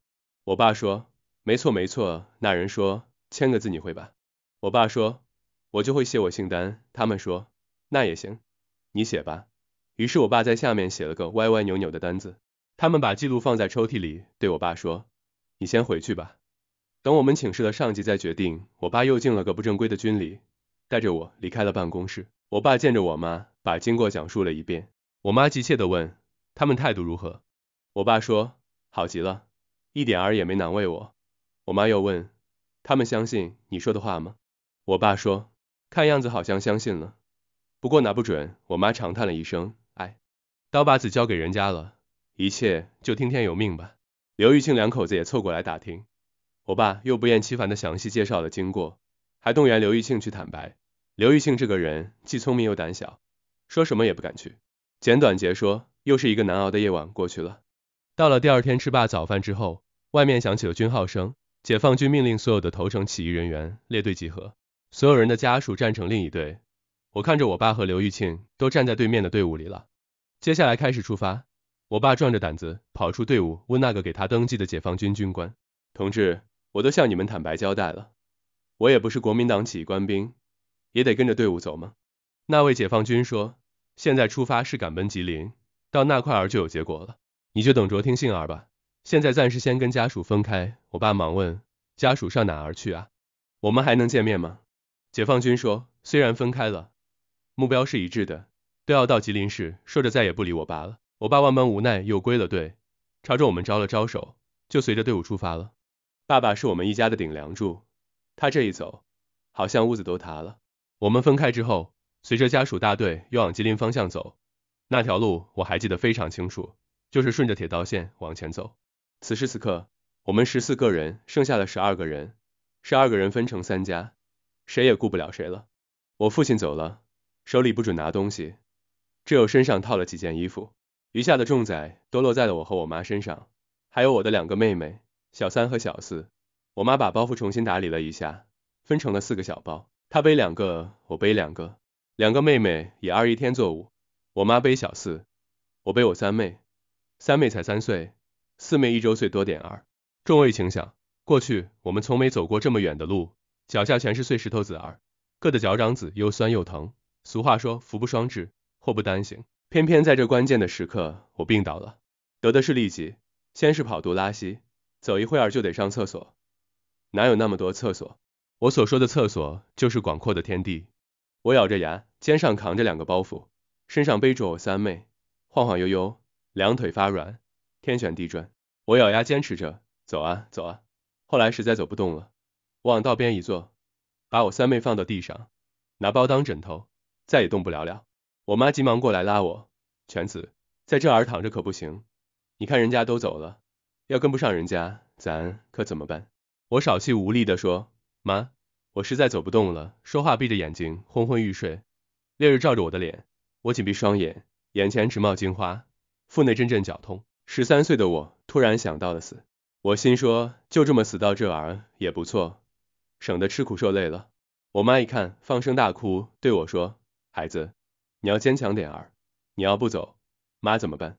我爸说：“没错没错。”那人说：“签个字你会吧？”我爸说：“我就会写，我姓单。”他们说：“那也行，你写吧。”于是我爸在下面写了个歪歪扭扭的单字。他们把记录放在抽屉里，对我爸说：“你先回去吧，等我们请示了上级再决定。”我爸又敬了个不正规的军礼，带着我离开了办公室。我爸见着我妈，把经过讲述了一遍。我妈急切地问：“他们态度如何？”我爸说：“好极了，一点儿也没难为我。”我妈又问：“他们相信你说的话吗？”我爸说：“看样子好像相信了，不过拿不准。”我妈长叹了一声：“哎，刀把子交给人家了。”一切就听天由命吧。刘玉庆两口子也凑过来打听，我爸又不厌其烦的详细介绍了经过，还动员刘玉庆去坦白。刘玉庆这个人既聪明又胆小，说什么也不敢去。简短截说，又是一个难熬的夜晚过去了。到了第二天吃罢早饭之后，外面响起了军号声，解放军命令所有的投诚起义人员列队集合，所有人的家属站成另一队。我看着我爸和刘玉庆都站在对面的队伍里了。接下来开始出发。我爸壮着胆子跑出队伍，问那个给他登记的解放军军官：“同志，我都向你们坦白交代了，我也不是国民党起义官兵，也得跟着队伍走吗？”那位解放军说：“现在出发是赶奔吉林，到那块儿就有结果了，你就等着听信儿吧。现在暂时先跟家属分开。”我爸忙问：“家属上哪儿去啊？我们还能见面吗？”解放军说：“虽然分开了，目标是一致的，都要到吉林市。”说着再也不理我爸了。我爸万般无奈，又归了队，朝着我们招了招手，就随着队伍出发了。爸爸是我们一家的顶梁柱，他这一走，好像屋子都塌了。我们分开之后，随着家属大队又往吉林方向走，那条路我还记得非常清楚，就是顺着铁道线往前走。此时此刻，我们十四个人，剩下的十二个人，十二个人分成三家，谁也顾不了谁了。我父亲走了，手里不准拿东西，只有身上套了几件衣服。余下的重载都落在了我和我妈身上，还有我的两个妹妹小三和小四。我妈把包袱重新打理了一下，分成了四个小包，她背两个，我背两个，两个妹妹也二一天作五。我妈背小四，我背我三妹，三妹才三岁，四妹一周岁多点。众位请想，过去我们从没走过这么远的路，脚下全是碎石头子儿，硌得脚掌子又酸又疼。俗话说，福不双至，祸不单行。偏偏在这关键的时刻，我病倒了，得的是痢疾，先是跑肚拉稀，走一会儿就得上厕所，哪有那么多厕所？我所说的厕所就是广阔的天地。我咬着牙，肩上扛着两个包袱，身上背着我三妹，晃晃悠悠，两腿发软，天旋地转。我咬牙坚持着走啊走啊，后来实在走不动了，我往道边一坐，把我三妹放到地上，拿包当枕头，再也动不了了。我妈急忙过来拉我，犬子，在这儿躺着可不行。你看人家都走了，要跟不上人家，咱可怎么办？我少气无力的说，妈，我实在走不动了，说话闭着眼睛，昏昏欲睡。烈日照着我的脸，我紧闭双眼，眼前直冒金花，腹内阵阵绞痛。十三岁的我突然想到了死，我心说，就这么死到这儿也不错，省得吃苦受累了。我妈一看，放声大哭，对我说，孩子。你要坚强点儿，你要不走，妈怎么办？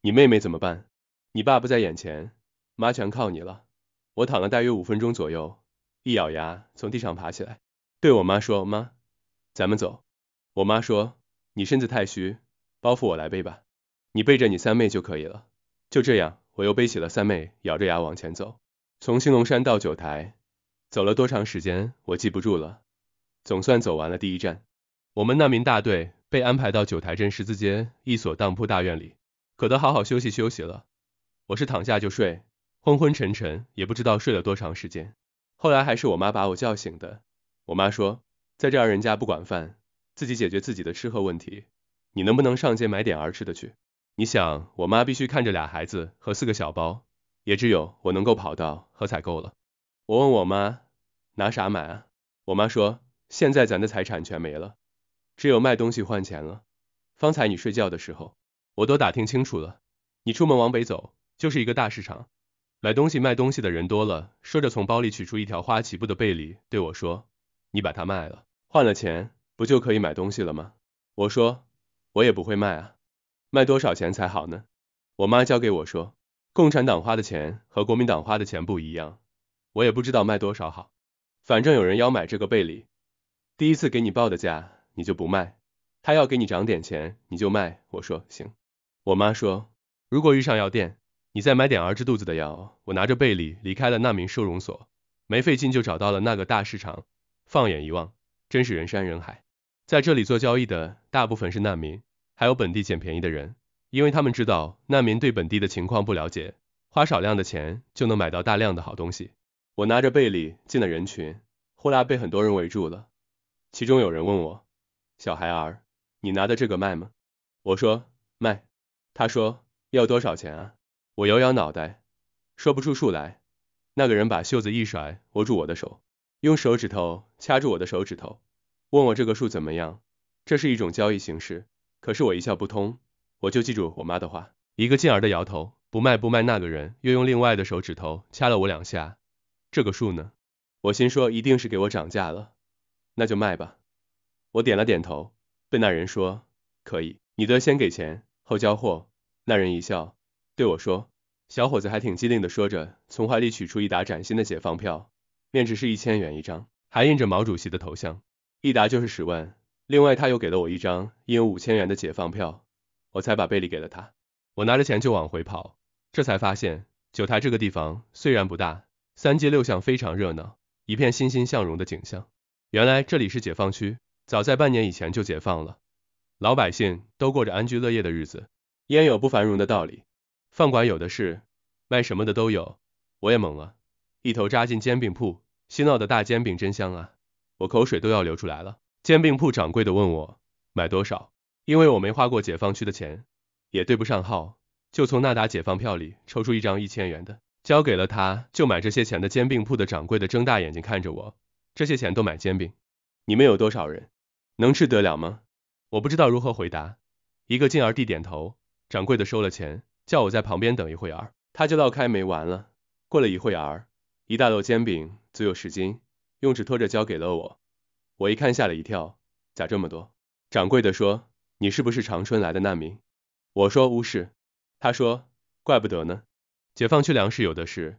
你妹妹怎么办？你爸不在眼前，妈全靠你了。我躺了大约五分钟左右，一咬牙从地上爬起来，对我妈说：“妈，咱们走。”我妈说：“你身子太虚，包袱我来背吧，你背着你三妹就可以了。”就这样，我又背起了三妹，咬着牙往前走。从兴隆山到九台，走了多长时间我记不住了。总算走完了第一站，我们那民大队。被安排到九台镇十字街一所当铺大院里，可得好好休息休息了。我是躺下就睡，昏昏沉沉，也不知道睡了多长时间。后来还是我妈把我叫醒的。我妈说，在这儿人家不管饭，自己解决自己的吃喝问题。你能不能上街买点儿吃的去？你想，我妈必须看着俩孩子和四个小包，也只有我能够跑到和采购了。我问我妈拿啥买啊？我妈说，现在咱的财产全没了。只有卖东西换钱了。方才你睡觉的时候，我都打听清楚了。你出门往北走，就是一个大市场，买东西卖东西的人多了。说着从包里取出一条花旗布的贝里，对我说：“你把它卖了，换了钱，不就可以买东西了吗？”我说：“我也不会卖啊，卖多少钱才好呢？”我妈教给我说：“共产党花的钱和国民党花的钱不一样。”我也不知道卖多少好，反正有人要买这个贝里。第一次给你报的价。你就不卖，他要给你涨点钱，你就卖。我说行。我妈说，如果遇上药店，你再买点儿子肚子的药。我拿着贝里离开了难民收容所，没费劲就找到了那个大市场。放眼一望，真是人山人海。在这里做交易的大部分是难民，还有本地捡便宜的人，因为他们知道难民对本地的情况不了解，花少量的钱就能买到大量的好东西。我拿着贝里进了人群，后来被很多人围住了，其中有人问我。小孩儿，你拿的这个卖吗？我说卖，他说要多少钱啊？我摇摇脑袋，说不出数来。那个人把袖子一甩，握住我的手，用手指头掐住我的手指头，问我这个数怎么样？这是一种交易形式，可是我一窍不通，我就记住我妈的话，一个劲儿的摇头，不卖不卖。那个人又用另外的手指头掐了我两下，这个数呢？我心说一定是给我涨价了，那就卖吧。我点了点头，对那人说：“可以，你得先给钱后交货。”那人一笑，对我说：“小伙子还挺机灵的。”说着，从怀里取出一沓崭新的解放票，面值是一千元一张，还印着毛主席的头像，一沓就是十万。另外，他又给了我一张印有五千元的解放票，我才把背里给了他。我拿着钱就往回跑，这才发现酒台这个地方虽然不大，三街六巷非常热闹，一片欣欣向荣的景象。原来这里是解放区。早在半年以前就解放了，老百姓都过着安居乐业的日子，焉有不繁荣的道理？饭馆有的是，卖什么的都有。我也懵了，一头扎进煎饼铺，新烙的大煎饼真香啊，我口水都要流出来了。煎饼铺掌柜的问我买多少，因为我没花过解放区的钱，也对不上号，就从那沓解放票里抽出一张一千元的，交给了他。就买这些钱的煎饼铺的掌柜的睁大眼睛看着我，这些钱都买煎饼，你们有多少人？能吃得了吗？我不知道如何回答。一个劲儿地点头。掌柜的收了钱，叫我在旁边等一会儿，他就唠开没完了。过了一会儿，一大摞煎饼，足有十斤，用纸托着交给了我。我一看，吓了一跳，咋这么多？掌柜的说：“你是不是长春来的难民？”我说：“不是。”他说：“怪不得呢，解放区粮食有的是，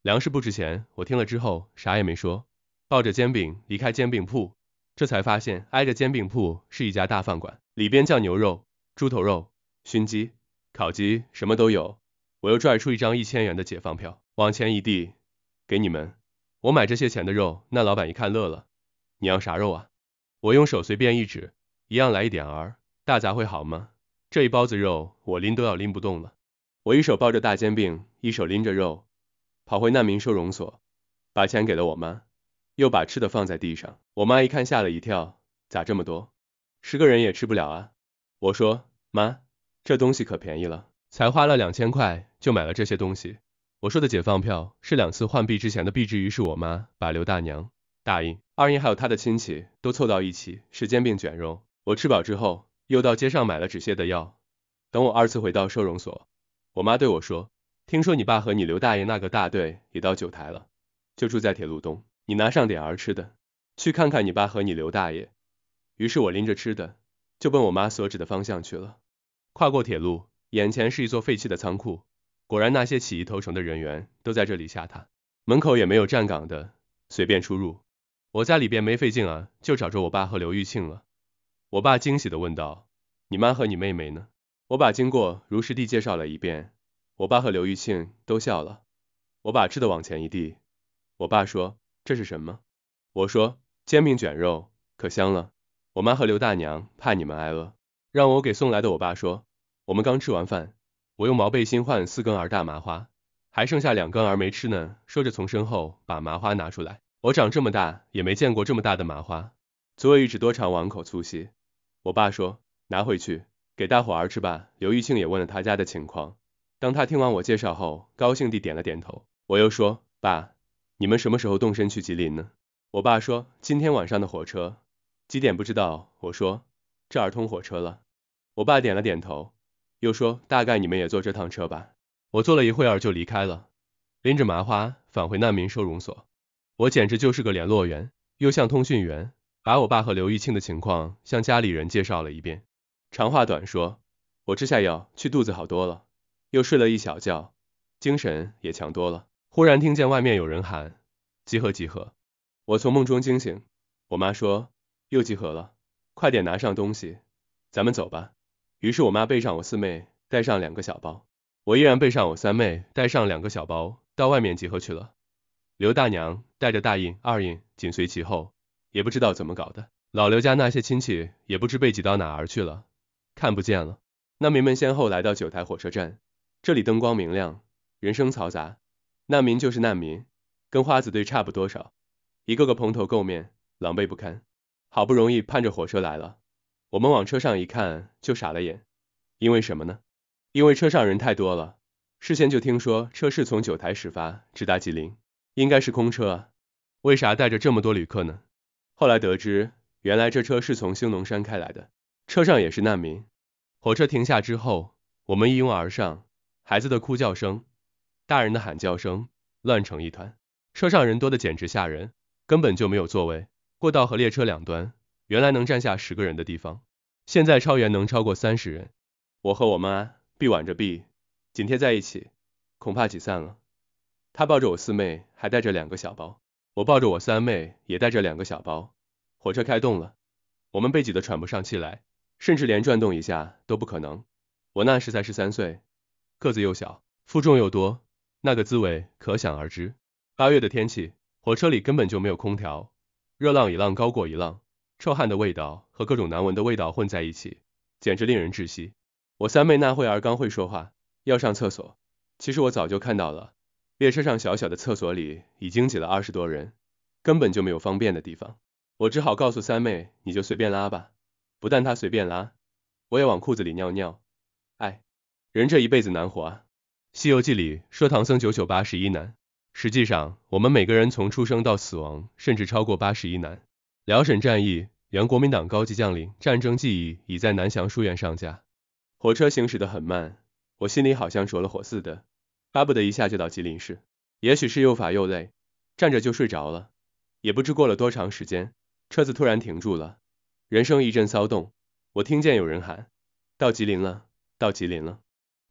粮食不值钱。”我听了之后，啥也没说，抱着煎饼离开煎饼铺。这才发现，挨着煎饼铺是一家大饭馆，里边酱牛肉、猪头肉、熏鸡、烤鸡什么都有。我又拽出一张一千元的解放票，往前一递，给你们。我买这些钱的肉，那老板一看乐了。你要啥肉啊？我用手随便一指，一样来一点。儿，大杂烩好吗？这一包子肉我拎都要拎不动了。我一手抱着大煎饼，一手拎着肉，跑回难民收容所，把钱给了我妈。又把吃的放在地上，我妈一看吓了一跳，咋这么多？十个人也吃不了啊。我说妈，这东西可便宜了，才花了两千块就买了这些东西。我说的解放票是两次换币之前的币，至于是我妈把刘大娘、大姨、二姨还有她的亲戚都凑到一起是煎饼卷肉。我吃饱之后又到街上买了止泻的药。等我二次回到收容所，我妈对我说，听说你爸和你刘大爷那个大队也到九台了，就住在铁路东。你拿上点儿吃的，去看看你爸和你刘大爷。于是，我拎着吃的就奔我妈所指的方向去了。跨过铁路，眼前是一座废弃的仓库，果然那些起义投诚的人员都在这里下榻，门口也没有站岗的，随便出入。我在里边没费劲啊，就找着我爸和刘玉庆了。我爸惊喜地问道：“你妈和你妹妹呢？”我把经过如实地介绍了一遍，我爸和刘玉庆都笑了。我把吃的往前一递，我爸说。这是什么？我说，煎饼卷肉，可香了。我妈和刘大娘怕你们挨饿，让我给送来的。我爸说，我们刚吃完饭，我用毛背心换四根儿大麻花，还剩下两根儿没吃呢。说着从身后把麻花拿出来，我长这么大也没见过这么大的麻花，足有一指多长，碗口粗细。我爸说，拿回去，给大伙儿吃吧。刘玉庆也问了他家的情况，当他听完我介绍后，高兴地点了点头。我又说，爸。你们什么时候动身去吉林呢？我爸说今天晚上的火车，几点不知道。我说这儿通火车了。我爸点了点头，又说大概你们也坐这趟车吧。我坐了一会儿就离开了，拎着麻花返回难民收容所。我简直就是个联络员，又像通讯员，把我爸和刘玉庆的情况向家里人介绍了一遍。长话短说，我吃下药，去肚子好多了，又睡了一小觉，精神也强多了。忽然听见外面有人喊：“集合，集合！”我从梦中惊醒。我妈说：“又集合了，快点拿上东西，咱们走吧。”于是我妈背上我四妹，带上两个小包；我依然背上我三妹，带上两个小包，到外面集合去了。刘大娘带着大印、二印紧随其后。也不知道怎么搞的，老刘家那些亲戚也不知被挤到哪儿去了，看不见了。难民们先后来到九台火车站，这里灯光明亮，人声嘈杂。难民就是难民，跟花子队差不多少，一个个蓬头垢面，狼狈不堪。好不容易盼着火车来了，我们往车上一看就傻了眼，因为什么呢？因为车上人太多了。事先就听说车是从九台始发，直达吉林，应该是空车，啊。为啥带着这么多旅客呢？后来得知，原来这车是从兴隆山开来的，车上也是难民。火车停下之后，我们一拥而上，孩子的哭叫声。大人的喊叫声乱成一团，车上人多的简直吓人，根本就没有座位。过道和列车两端，原来能站下十个人的地方，现在超员能超过三十人。我和我妈臂挽着臂，紧贴在一起，恐怕挤散了。他抱着我四妹，还带着两个小包；我抱着我三妹，也带着两个小包。火车开动了，我们被挤得喘不上气来，甚至连转动一下都不可能。我那时才十三岁，个子又小，负重又多。那个滋味可想而知。八月的天气，火车里根本就没有空调，热浪一浪高过一浪，臭汗的味道和各种难闻的味道混在一起，简直令人窒息。我三妹那会儿刚会说话，要上厕所。其实我早就看到了，列车上小小的厕所里已经挤了二十多人，根本就没有方便的地方。我只好告诉三妹，你就随便拉吧。不但她随便拉，我也往裤子里尿尿。哎，人这一辈子难活啊。《西游记》里说唐僧九九八十一难，实际上我们每个人从出生到死亡，甚至超过八十一难。辽沈战役，原国民党高级将领战争记忆已在南翔书院上架。火车行驶得很慢，我心里好像着了火似的，巴不得一下就到吉林市。也许是又乏又累，站着就睡着了。也不知过了多长时间，车子突然停住了，人声一阵骚动，我听见有人喊：“到吉林了，到吉林了。”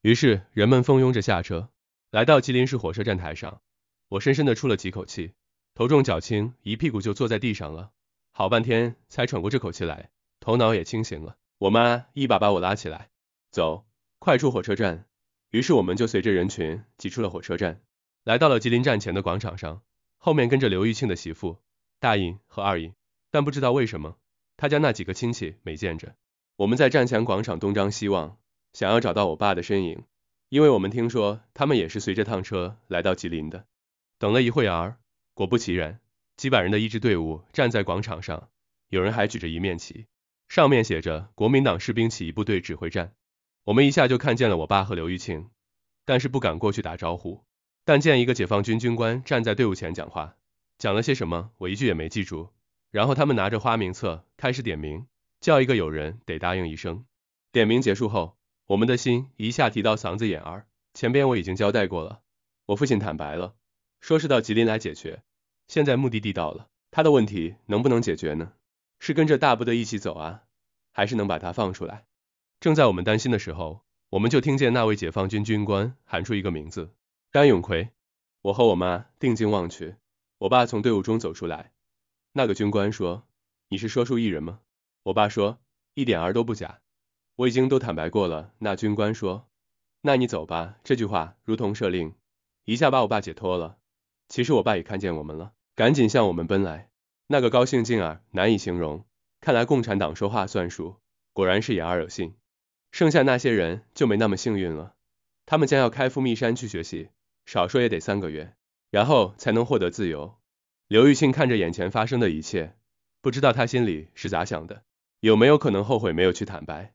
于是，人们蜂拥着下车，来到吉林市火车站台上。我深深地出了几口气，头重脚轻，一屁股就坐在地上了。好半天才喘过这口气来，头脑也清醒了。我妈一把把我拉起来，走，快出火车站。于是，我们就随着人群挤出了火车站，来到了吉林站前的广场上。后面跟着刘玉庆的媳妇大姨和二姨，但不知道为什么，他家那几个亲戚没见着。我们在站前广场东张西望。想要找到我爸的身影，因为我们听说他们也是随这趟车来到吉林的。等了一会儿，果不其然，几百人的一支队伍站在广场上，有人还举着一面旗，上面写着“国民党士兵起义部队指挥站”。我们一下就看见了我爸和刘玉庆，但是不敢过去打招呼。但见一个解放军军官站在队伍前讲话，讲了些什么，我一句也没记住。然后他们拿着花名册开始点名，叫一个有人得答应一声。点名结束后。我们的心一下提到嗓子眼儿。前边我已经交代过了，我父亲坦白了，说是到吉林来解决。现在目的地到了，他的问题能不能解决呢？是跟着大部队一起走啊，还是能把他放出来？正在我们担心的时候，我们就听见那位解放军军官喊出一个名字：甘永奎。我和我妈定睛望去，我爸从队伍中走出来。那个军官说：“你是说书艺人吗？”我爸说：“一点儿都不假。”我已经都坦白过了。那军官说：“那你走吧。”这句话如同赦令，一下把我爸解脱了。其实我爸也看见我们了，赶紧向我们奔来，那个高兴劲儿难以形容。看来共产党说话算数，果然是言而有信。剩下那些人就没那么幸运了，他们将要开赴密山去学习，少说也得三个月，然后才能获得自由。刘玉庆看着眼前发生的一切，不知道他心里是咋想的，有没有可能后悔没有去坦白？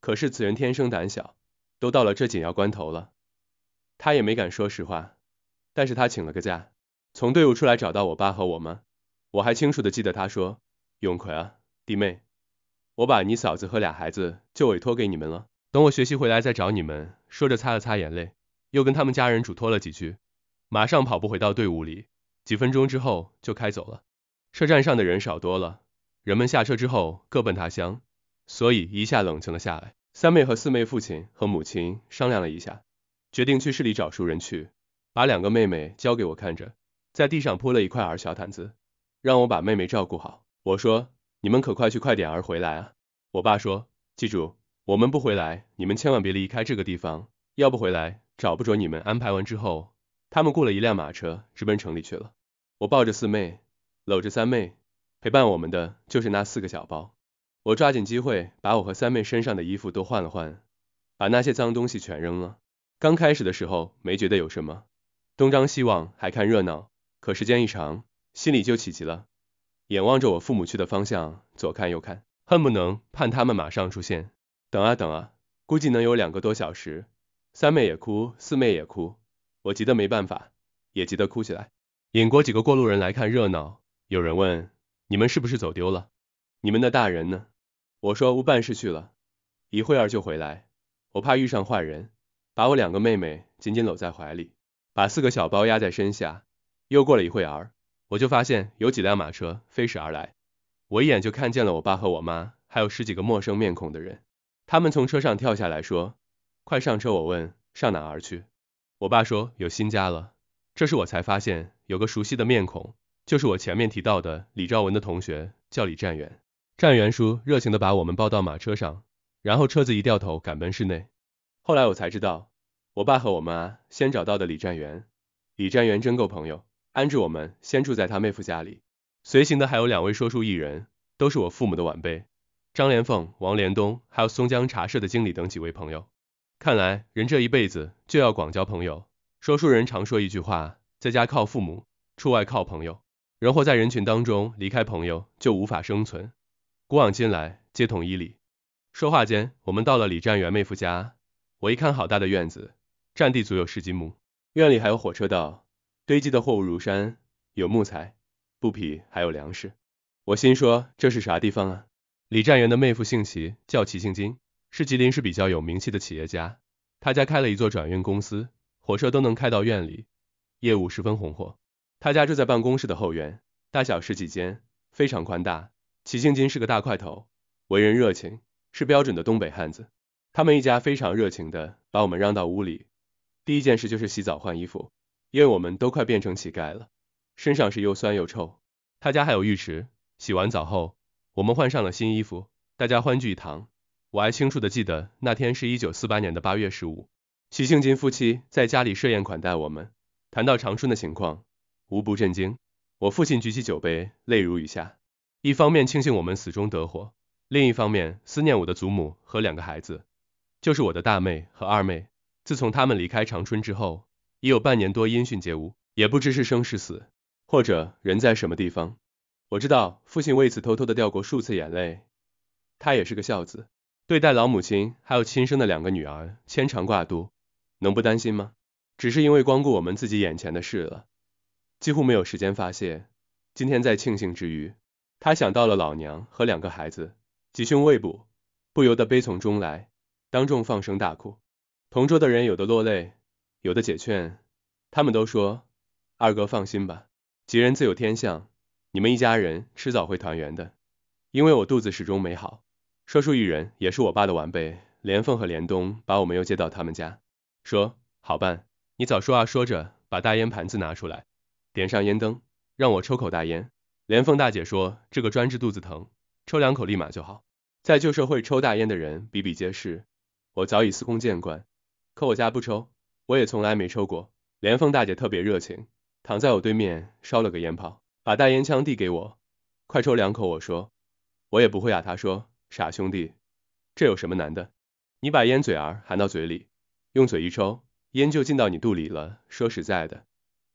可是此人天生胆小，都到了这紧要关头了，他也没敢说实话。但是他请了个假，从队伍出来找到我爸和我妈，我还清楚的记得他说：“永奎啊，弟妹，我把你嫂子和俩孩子就委托给你们了，等我学习回来再找你们。”说着擦了擦眼泪，又跟他们家人嘱托了几句，马上跑步回到队伍里，几分钟之后就开走了。车站上的人少多了，人们下车之后各奔他乡。所以一下冷静了下来。三妹和四妹父亲和母亲商量了一下，决定去市里找熟人去，把两个妹妹交给我看着，在地上铺了一块儿小毯子，让我把妹妹照顾好。我说：“你们可快去快点儿回来啊！”我爸说：“记住，我们不回来，你们千万别离开这个地方，要不回来找不着你们。”安排完之后，他们雇了一辆马车，直奔城里去了。我抱着四妹，搂着三妹，陪伴我们的就是那四个小包。我抓紧机会，把我和三妹身上的衣服都换了换，把那些脏东西全扔了。刚开始的时候没觉得有什么，东张西望还看热闹。可时间一长，心里就起急了，眼望着我父母去的方向，左看右看，恨不能盼他们马上出现。等啊等啊，估计能有两个多小时。三妹也哭，四妹也哭，我急得没办法，也急得哭起来，引过几个过路人来看热闹。有人问：“你们是不是走丢了？你们的大人呢？”我说屋办事去了，一会儿就回来。我怕遇上坏人，把我两个妹妹紧紧搂在怀里，把四个小包压在身下。又过了一会儿，我就发现有几辆马车飞驶而来。我一眼就看见了我爸和我妈，还有十几个陌生面孔的人。他们从车上跳下来，说：“快上车！”我问：“上哪儿去？”我爸说：“有新家了。”这时我才发现有个熟悉的面孔，就是我前面提到的李兆文的同学，叫李占元。战元叔热情的把我们抱到马车上，然后车子一掉头赶奔室内。后来我才知道，我爸和我妈先找到的李战元。李战元真够朋友，安置我们先住在他妹夫家里。随行的还有两位说书艺人，都是我父母的晚辈，张连凤、王连东，还有松江茶社的经理等几位朋友。看来人这一辈子就要广交朋友。说书人常说一句话，在家靠父母，出外靠朋友。人活在人群当中，离开朋友就无法生存。古往今来，皆统一礼。说话间，我们到了李占元妹夫家。我一看，好大的院子，占地足有十几亩，院里还有火车道，堆积的货物如山，有木材、布匹，还有粮食。我心说，这是啥地方啊？李占元的妹夫姓齐，叫齐兴金，是吉林市比较有名气的企业家，他家开了一座转运公司，火车都能开到院里，业务十分红火。他家住在办公室的后院，大小十几间，非常宽大。齐庆金是个大块头，为人热情，是标准的东北汉子。他们一家非常热情的把我们让到屋里，第一件事就是洗澡换衣服，因为我们都快变成乞丐了，身上是又酸又臭。他家还有浴池，洗完澡后，我们换上了新衣服，大家欢聚一堂。我还清楚的记得那天是一九四八年的八月十五，齐庆金夫妻在家里设宴款待我们，谈到长春的情况，无不震惊。我父亲举起酒杯，泪如雨下。一方面庆幸我们死中得活，另一方面思念我的祖母和两个孩子，就是我的大妹和二妹。自从他们离开长春之后，已有半年多音讯皆无，也不知是生是死，或者人在什么地方。我知道父亲为此偷偷的掉过数次眼泪，他也是个孝子，对待老母亲还有亲生的两个女儿牵肠挂肚，能不担心吗？只是因为光顾我们自己眼前的事了，几乎没有时间发泄。今天在庆幸之余。他想到了老娘和两个孩子，吉凶未卜，不由得悲从中来，当众放声大哭。同桌的人有的落泪，有的解劝，他们都说：“二哥放心吧，吉人自有天相，你们一家人迟早会团圆的。”因为我肚子始终没好，说书一人也是我爸的晚辈，连凤和连东把我们又接到他们家，说：“好办，你早说啊。”说着，把大烟盘子拿出来，点上烟灯，让我抽口大烟。”连凤大姐说：“这个专治肚子疼，抽两口立马就好。在旧社会，抽大烟的人比比皆是，我早已司空见惯。可我家不抽，我也从来没抽过。”连凤大姐特别热情，躺在我对面，烧了个烟泡，把大烟枪递给我：“快抽两口。”我说：“我也不会呀。”她说：“傻兄弟，这有什么难的？你把烟嘴儿含到嘴里，用嘴一抽，烟就进到你肚里了。”说实在的，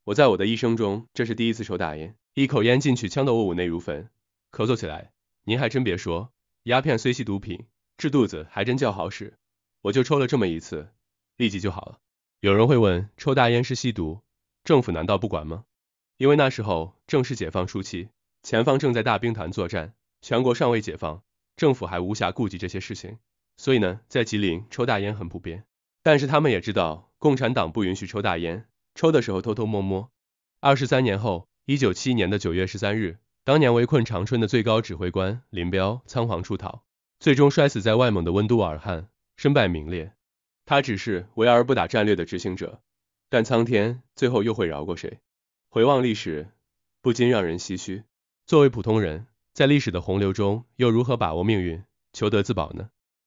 我在我的一生中，这是第一次抽大烟。一口烟进去，呛得我五内如焚，咳嗽起来。您还真别说，鸦片虽系毒品，治肚子还真叫好使。我就抽了这么一次，立即就好了。有人会问，抽大烟是吸毒，政府难道不管吗？因为那时候正是解放初期，前方正在大兵团作战，全国尚未解放，政府还无暇顾及这些事情。所以呢，在吉林抽大烟很普遍，但是他们也知道共产党不允许抽大烟，抽的时候偷偷摸摸。二十三年后。一九七一年的九月十三日，当年围困长春的最高指挥官林彪仓皇出逃，最终摔死在外蒙的温都尔汗，身败名裂。他只是围而不打战略的执行者，但苍天最后又会饶过谁？回望历史，不禁让人唏嘘。作为普通人，在历史的洪流中，又如何把握命运，求得自保呢？